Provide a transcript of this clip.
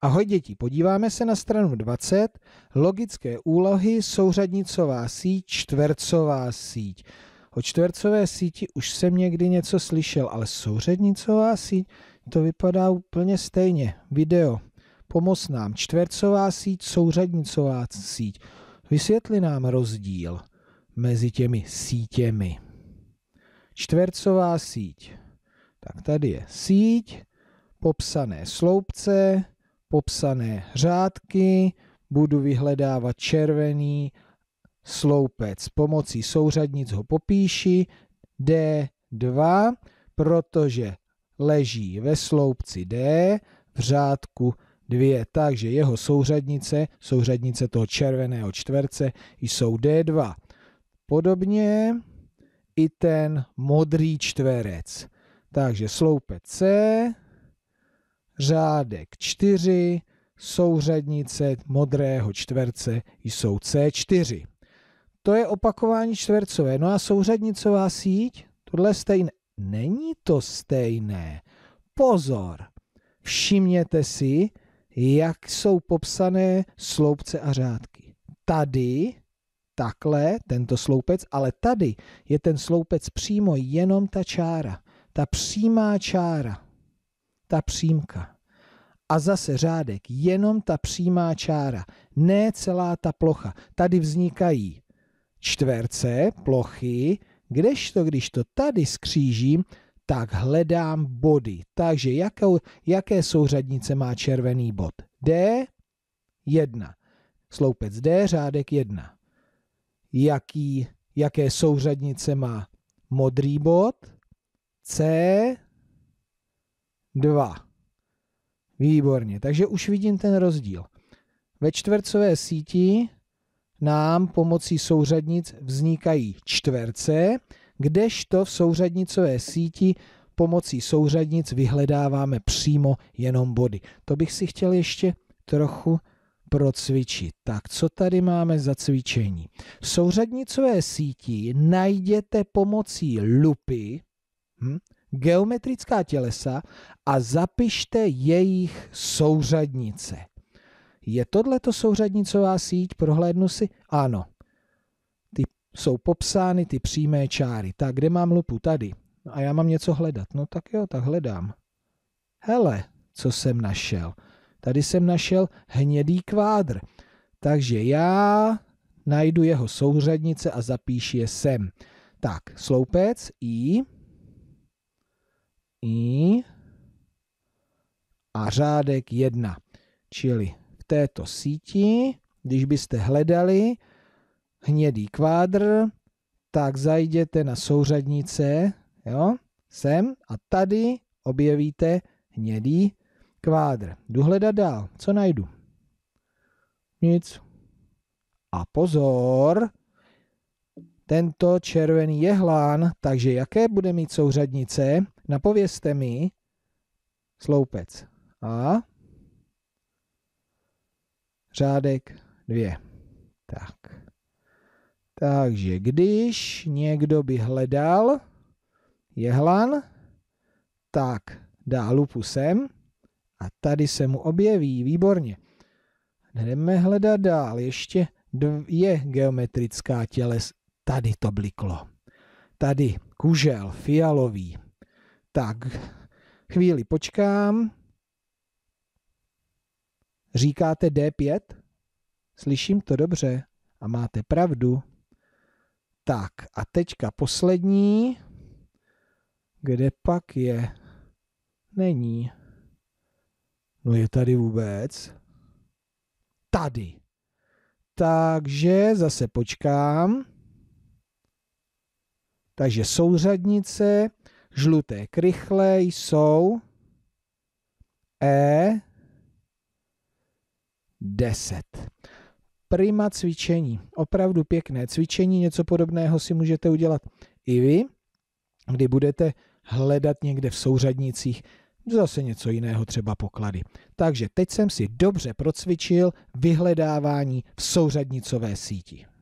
Ahoj děti, podíváme se na stranu 20. Logické úlohy, souřadnicová síť, čtvercová síť. O čtvercové síti už jsem někdy něco slyšel, ale souřadnicová síť, to vypadá úplně stejně. Video, pomoz nám. Čtvercová síť, souřadnicová síť. Vysvětli nám rozdíl mezi těmi sítěmi. Čtvercová síť. Tak tady je síť, popsané sloupce, popsané řádky, budu vyhledávat červený sloupec. Pomocí souřadnic ho popíši D2, protože leží ve sloupci D v řádku 2, takže jeho souřadnice, souřadnice toho červeného čtverce jsou D2. Podobně i ten modrý čtverec. Takže sloupec C, řádek 4, souřadnice modrého čtverce jsou C4. To je opakování čtvercové. No a souřadnicová síť, tohle je stejné. Není to stejné. Pozor, všimněte si, jak jsou popsané sloupce a řádky. Tady takhle tento sloupec, ale tady je ten sloupec přímo jenom ta čára, ta přímá čára ta přímka. A zase řádek, jenom ta přímá čára, ne celá ta plocha. Tady vznikají čtverce, plochy, kdežto když to tady skřížím, tak hledám body. Takže jakou, jaké souřadnice má červený bod? D, 1. Sloupec D, řádek 1. Jaký, jaké souřadnice má modrý bod? C, 2. Výborně, takže už vidím ten rozdíl. Ve čtvercové síti nám pomocí souřadnic vznikají čtverce, kdežto v souřadnicové síti pomocí souřadnic vyhledáváme přímo jenom body. To bych si chtěl ještě trochu procvičit. Tak, co tady máme za cvičení? V souřadnicové síti najděte pomocí lupy, hm, geometrická tělesa a zapište jejich souřadnice. Je tohleto souřadnicová síť? Prohlédnu si. Ano. Ty jsou popsány ty přímé čáry. Tak, kde mám lupu? Tady. A já mám něco hledat. No tak jo, tak hledám. Hele, co jsem našel. Tady jsem našel hnědý kvádr. Takže já najdu jeho souřadnice a zapíši je sem. Tak, sloupec I i a řádek 1. Čili v této síti, když byste hledali hnědý kvádr, tak zajděte na souřadnice, jo, sem a tady objevíte hnědý kvádr. Jdu hledat dál. Co najdu? Nic. A pozor, tento červený je takže jaké bude mít souřadnice? Napovězte mi sloupec A, řádek 2. Tak. Takže když někdo by hledal jehlan, tak dá lupu sem a tady se mu objeví, výborně. Jdeme hledat dál, ještě je geometrická těles, tady to bliklo. Tady kužel, fialový, tak, chvíli počkám. Říkáte D5? Slyším to dobře a máte pravdu. Tak a teďka poslední. Kde pak je? Není. No je tady vůbec? Tady. Takže zase počkám. Takže souřadnice žluté krychle jsou E10. Prima cvičení. Opravdu pěkné cvičení. Něco podobného si můžete udělat i vy, kdy budete hledat někde v souřadnicích zase něco jiného, třeba poklady. Takže teď jsem si dobře procvičil vyhledávání v souřadnicové síti.